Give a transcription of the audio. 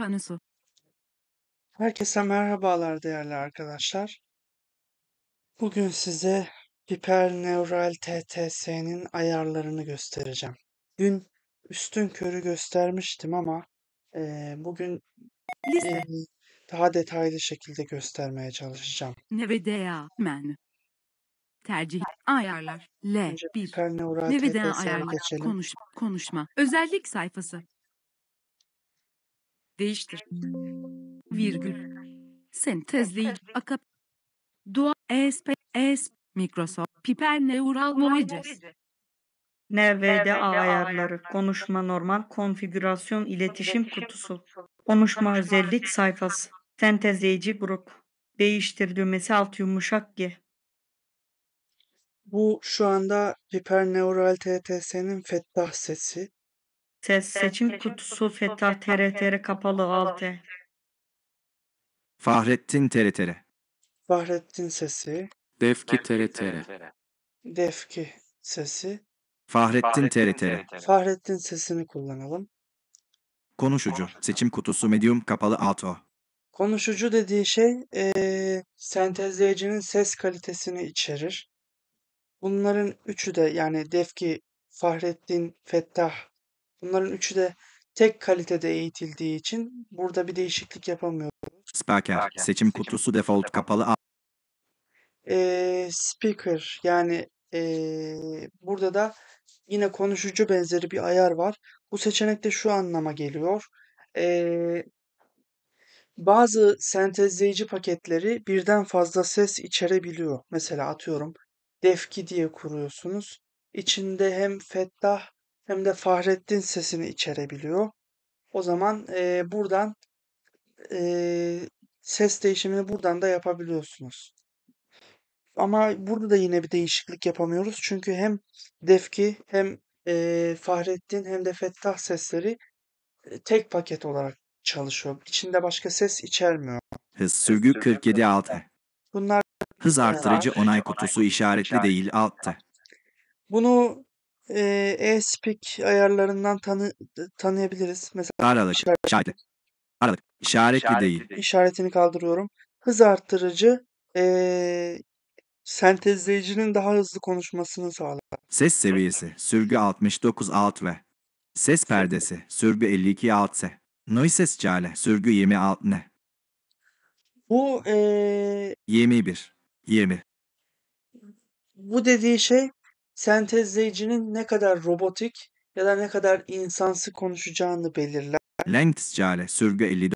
Panosu. Herkese merhabalar değerli arkadaşlar. Bugün size Neural TTS'nin ayarlarını göstereceğim. Dün üstün körü göstermiştim ama e, bugün e, daha detaylı şekilde göstermeye çalışacağım. Nevedea men Tercih ayarlar L1 Hiperneural TTS'ye ayarlar geçelim. konuş konuşma özellik sayfası değiştir. Hmm. Virgül. Sentezleyici akap. Dua ESP ESP Microsoft Piper Neural Movices. NVDA ayarları, konuşma normal, konfigürasyon, iletişim kutusu, konuşma özellik sayfası, sentezleyici grup, değiştir düğmesi alt yumuşak G. Bu şu anda Piper Neural TTS'nin fettah sesi. Ses seçim kutusu Fettah TRTR kapalı altı. Fahrettin TRTR. Fahrettin sesi. Defki TRTR. Defki sesi. Fahrettin TRTR. Fahrettin sesini kullanalım. Konuşucu. Seçim kutusu medium kapalı alto. Konuşucu dediği şey eee, sentezleyicinin ses kalitesini içerir. Bunların üçü de yani Defki, Fahrettin, Fettah Bunların üçü de tek kalitede eğitildiği için burada bir değişiklik yapamıyoruz. Speaker, seçim kutusu default kapalı. Ee, speaker, yani ee, burada da yine konuşucu benzeri bir ayar var. Bu seçenek de şu anlama geliyor. Ee, bazı sentezleyici paketleri birden fazla ses içerebiliyor. Mesela atıyorum Defki diye kuruyorsunuz. İçinde hem Fettah hem de Fahrettin sesini içerebiliyor. O zaman e, buradan e, ses değişimini buradan da yapabiliyorsunuz. Ama burada da yine bir değişiklik yapamıyoruz. Çünkü hem Defki hem e, Fahrettin hem de Fettah sesleri tek paket olarak çalışıyor. İçinde başka ses içermiyor. Hız sürgü 47.6 Bunlar Hız artırıcı onay kutusu işaretli değil altta. Bunu e-speak ayarlarından tanı tanıyabiliriz. Mesela aralık işaret, işaretli. Aralık işaretli, işaretli değil. değil. İşaretini kaldırıyorum. Hız arttırıcı e, sentezleyicinin daha hızlı konuşmasını sağlar. Ses seviyesi sürgü 69 alt ve ses perdesi sürgü 52 alt se. Noises cale sürgü 20 alt ne. Bu e, 21 20. Bu dediği şey sentezleyicinin ne kadar robotik ya da ne kadar insansı konuşacağını belirler. Lengt Cale Sürgü 50